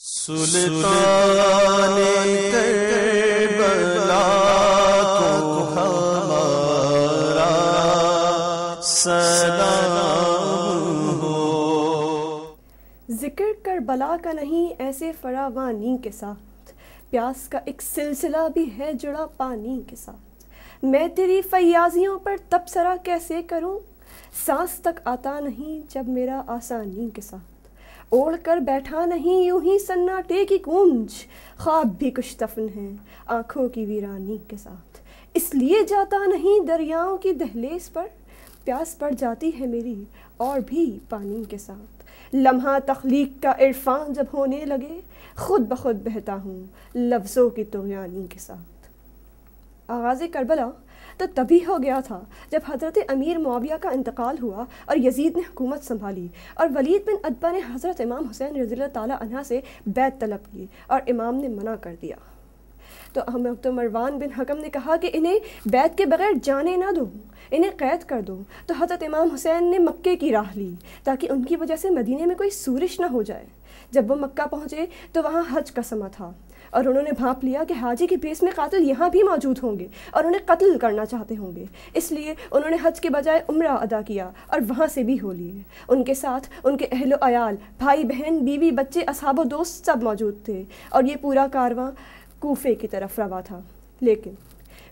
जिक्र कर को का नहीं ऐसे फरावानी के साथ प्यास का एक सिलसिला भी है जुड़ा पानी के साथ मैं तेरी फयाजियों पर तबसरा कैसे करूं सांस तक आता नहीं जब मेरा आसानी के साथ ओढ़ कर बैठा नहीं यूं ही सन्नाटे की कुंज ख्वाब भी कुछ दफन है आँखों की वीरानी के साथ इसलिए जाता नहीं दरियाओं की दहलीज पर प्यास पड़ जाती है मेरी और भी पानी के साथ लम्हा तख्लीक का इरफान जब होने लगे खुद ब खुद बहता हूँ लफ्ज़ों की तोयानी के साथ आगाज़ करबला तो तभी हो गया था जब हज़रत अमीर माविया का इंतकाल हुआ और यजीद ने हुकूमत संभाली और वलीद बिन अदबा ने हज़रत इमाम हुसैन रजील तला से बैत तलब की और इमाम ने मना कर दिया तो हम तो मरवान बिन हकम ने कहा कि इन्हें बैत के बगैर जाने ना दो इन्हें कैद कर दो तो हज़रत इमाम हुसैन ने मक्के की राह ली ताकि उनकी वजह से मदीने में कोई सूरश ना हो जाए जब वो मक्का पहुँचे तो वहाँ हज का समा था और उन्होंने भाप लिया कि हाजी के बेस में कतल यहाँ भी मौजूद होंगे और उन्हें कत्ल करना चाहते होंगे इसलिए उन्होंने हज के बजाय उम्र अदा किया और वहाँ से भी हो लिए उनके साथ उनके अहलो अयाल भाई बहन बीवी बच्चे असाबो दोस्त सब मौजूद थे और ये पूरा कारवा कोफे की तरफ रवा था लेकिन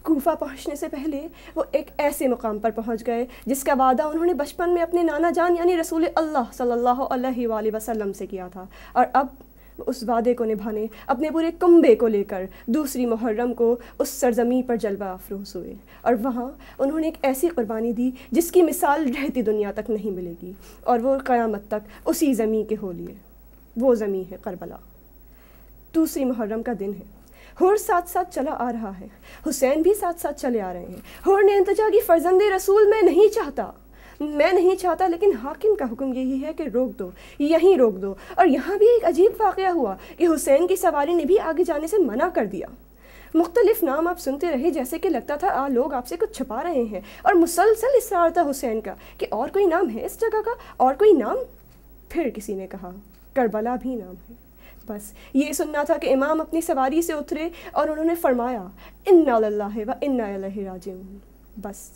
कोफा पहुँचने से पहले वो एक ऐसे मुकाम पर पहुँच गए जिसका वादा उन्होंने बचपन में अपने नाना जान यानी रसूल अल्लाह सल्ला अलैहि से किया था और अब उस वादे को निभाने अपने पूरे कुंबे को लेकर दूसरी मुहर्रम को उस सरजमी पर जलवा अफरोज हुए और वहाँ उन्होंने एक ऐसी कुर्बानी दी जिसकी मिसाल रहती दुनिया तक नहीं मिलेगी और वो क़यामत तक उसी ज़मीं के हो लिए वो ज़मीं है करबला दूसरी मुहर्रम का दिन है हुर साथ साथ चला आ रहा है हुसैन भी साथ साथ चले आ रहे हैं हुर ने इंतजा की फ़र्जंदे रसूल में नहीं चाहता मैं नहीं चाहता लेकिन हाकिम का हुक्म यही है कि रोक दो यहीं रोक दो और यहाँ भी एक अजीब वाक़ हुआ कि हुसैन की सवारी ने भी आगे जाने से मना कर दिया मुख्तलिफ नाम आप सुनते रहे जैसे कि लगता था आ लोग आपसे कुछ छुपा रहे हैं और मुसलसल इसरार था हुसैन का कि और कोई नाम है इस जगह का और कोई नाम फिर किसी ने कहा करबला भी नाम है बस ये सुनना था कि इमाम अपनी सवारी से उतरे और उन्होंने फरमाया इन्ना व इन्ना राजून बस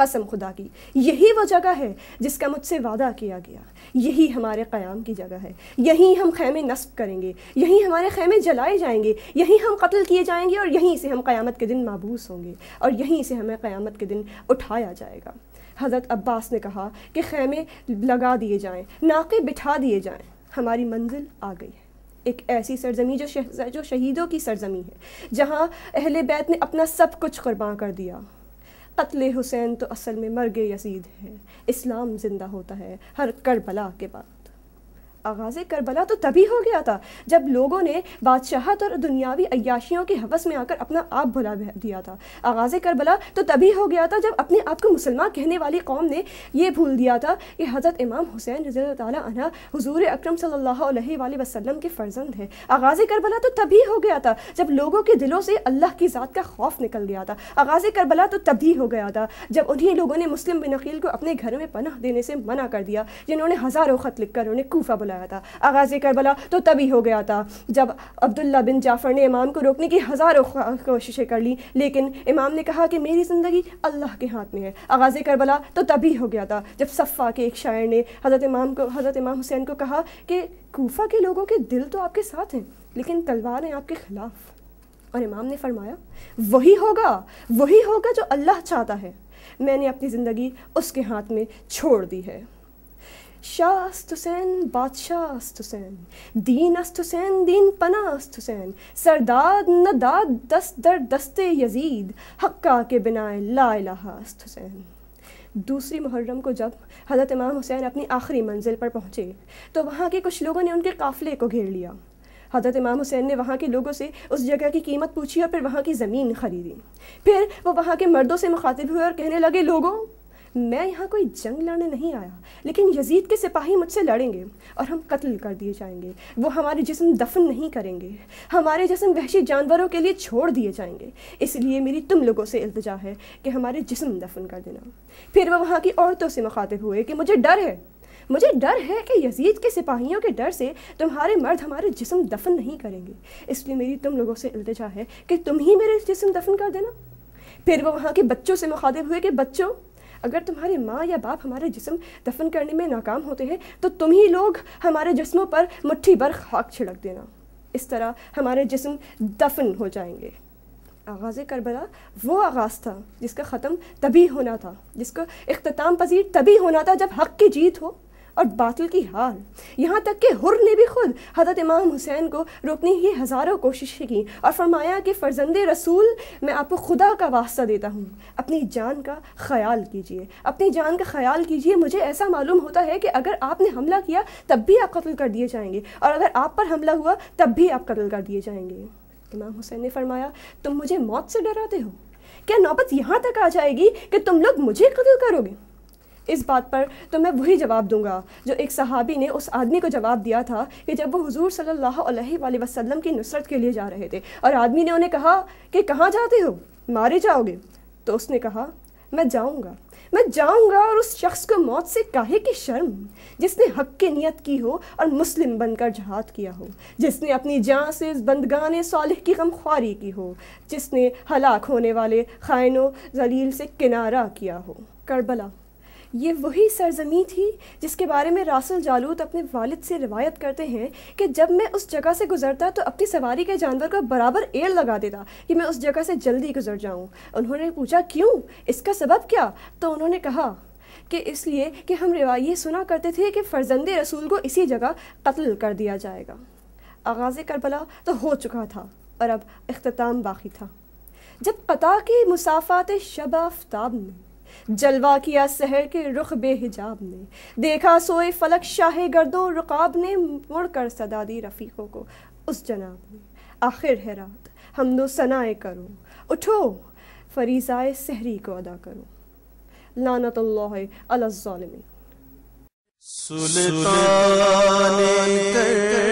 कसम खुदा की यही वो जगह है जिसका मुझसे वादा किया गया यही हमारे क़याम की जगह है यहीं हम खैमे नस्ब करेंगे यहीं हमारे खैमे जलाए जाएंगे यहीं हम कत्ल किए जाएंगे और यहीं से हम क़यामत के दिन मबूस होंगे और यहीं से हमें क़यामत के दिन उठाया जाएगा हज़रत अब्बास ने कहा कि खैमे लगा दिए जाएँ नाके बिठा दिए जाएँ हमारी मंजिल आ गई है एक ऐसी सरजमी जो शह, जो शहीदों की सरजमी है जहाँ अहल बैत ने अपना सब कुछ कुर्बान कर दिया कत्ल हुसैन तो असल में मर गए यजीद हैं इस्लाम ज़िंदा होता है हर करबला के बाद आगाज़ करबला तो तभी हो गया था जब लोगों ने बादशाहत और दुनियावी अयाशियों के हवस में आकर अपना आप भुला दिया था आगाज़ करबला तो तभी हो गया था जब अपने आप को मुसलमान कहने वाली कौम ने यह भूल दिया था कि हज़रत इमाम हुसैन रज हजूर अक्रम वसलम के फ़र्जंद है आगाज़ करबला तो तभी हो गया था जब लोगों के दिलों से अल्लाह की ज़ात का खौफ निकल गया था आगाज़ करबला तो तभी हो गया था जब उन्हीं लोगों ने मुस्लिम बिन अकील को अपने घर में पनह देने से मना कर दिया जिन्होंने हज़ारों ख़त लिखकर उन्हें कोफ़ा बुलाया था आगाज़ करबला तो तभी हो गया था जब अब्दुल्ला बिन जाफ़र ने इमाम को रोकने की हज़ारों कोशिशें कर ली लेकिन इमाम ने कहा कि मेरी ज़िंदगी अल्लाह के हाथ में है आगाज़ करबला तो तभी हो गया था जब सफ़ा के एक शायर ने हज़रत इमाम को हज़रत इमाम हुसैन को कहा कि कोफा के लोगों के दिल तो आपके साथ हैं लेकिन तलवारें आपके ख़िलाफ़ और इमाम ने फरमाया वही होगा वही होगा जो अल्लाह चाहता है मैंने अपनी ज़िंदगी उसके हाथ में छोड़ दी है शास्त हुसैन बादशाहस्त हुसैन दीन अस्त हुसैन दीन पनास्त हुसैन सरदार नदाद दस्त दर दस्ते यजीद हक्का के बिनाए ला इलाहास्त हुसैन दूसरी मुहर्रम को जब हज़रत इमाम हुसैन अपनी आखिरी मंजिल पर पहुँचे तो वहाँ के कुछ लोगों ने उनके काफ़िले को घेर लिया हज़रत इमाम हुसैन ने वहाँ के लोगों से उस जगह की कीमत पूछी और फिर वहाँ की ज़मीन खरीदी फिर वो वहाँ के मर्दों से मुखातिब हुए और कहने लगे लोगों मैं यहाँ कोई जंग लड़ने नहीं आया लेकिन यजीद के सिपाही मुझसे लड़ेंगे और हम कत्ल कर दिए जाएंगे वो हमारे जिसम दफन नहीं करेंगे हमारे जिसम वहशी जानवरों के लिए छोड़ दिए जाएंगे इसलिए मेरी तुम लोगों से इल्तजा है कि हमारे जिसम दफन कर देना फिर वह वहाँ की औरतों से मुखातिब हुए कि मुझे डर है मुझे डर है कि यजीद के सिपाहियों के डर से तुम्हारे मर्द हमारे जिसम दफन नहीं करेंगे इसलिए मेरी तुम लोगों से इल्तजा है कि तुम ही मेरे जिसम दफन कर देना फिर वो वहाँ के बच्चों से मुखातिब हुए कि बच्चों अगर तुम्हारे माँ या बाप हमारे जिसम दफन करने में नाकाम होते हैं तो तुम ही लोग हमारे जिसमों पर मुट्ठी भर खाक छिड़क देना इस तरह हमारे जिसम दफन हो जाएंगे आगाज़ करबला वो आगाज़ था जिसका ख़त्म तभी होना था जिसका अख्ताम पजीर तभी होना था जब हक़ की जीत हो और बातिल की हाल यहाँ तक कि हुर ने भी खुद हजरत इमाम हुसैन को रोकने की हज़ारों कोशिशें की और फरमाया कि फ़र्जंद रसूल मैं आपको खुदा का वास्ता देता हूँ अपनी जान का ख्याल कीजिए अपनी जान का ख्याल कीजिए मुझे ऐसा मालूम होता है कि अगर आपने हमला किया तब भी आप कत्ल कर दिए जाएंगे और अगर आप पर हमला हुआ तब भी आप कत्ल कर दिए जाएंगे इमाम हुसैन ने फरमाया तुम मुझे मौत से डराते हो क्या नौबत यहाँ तक आ जाएगी कि तुम लोग मुझे कत्ल करोगे इस बात पर तो मैं वही जवाब दूंगा जो एक सहाबी ने उस आदमी को जवाब दिया था कि जब वो हुजूर सल्लल्लाहु अलैहि वसल्लम की नुसरत के लिए जा रहे थे और आदमी ने उन्हें कहा कि कहाँ जाते हो मारे जाओगे तो उसने कहा मैं जाऊँगा मैं जाऊंगा और उस शख्स को मौत से काहे की शर्म जिसने हक की नियत की हो और मुस्लिम बनकर जहाद किया हो जिसने अपनी जान से बंदगान सालिह की गम की हो जिसने हलाक होने वाले खाइनों जलील से किनारा किया हो करबला ये वही सरजमी थी जिसके बारे में रासुल जालूत अपने वालिद से रिवायत करते हैं कि जब मैं उस जगह से गुजरता तो अपनी सवारी के जानवर को बराबर एड़ लगा देता कि मैं उस जगह से जल्दी गुजर जाऊँ उन्होंने पूछा क्यों इसका सबब क्या तो उन्होंने कहा कि इसलिए कि हम रिवायत सुना करते थे कि फर्जंद रसूल को इसी जगह कत्ल कर दिया जाएगा आगाज़ करबला तो हो चुका था और अब अख्ताम बाकी था जब कता की मुसाफात शब आफ्ताब में जलवा किया सहर के रुख बेहिजाब ने देखा सोए फलक शाह गर्दो रुकाब ने मुड़ कर सदा दी रफ़ीक़ों को उस जनाब ने आखिर है रात हम दो सनाए करो उठो फरीज़ाए सहरी को अदा करो लानत अल्लाह सुल्तान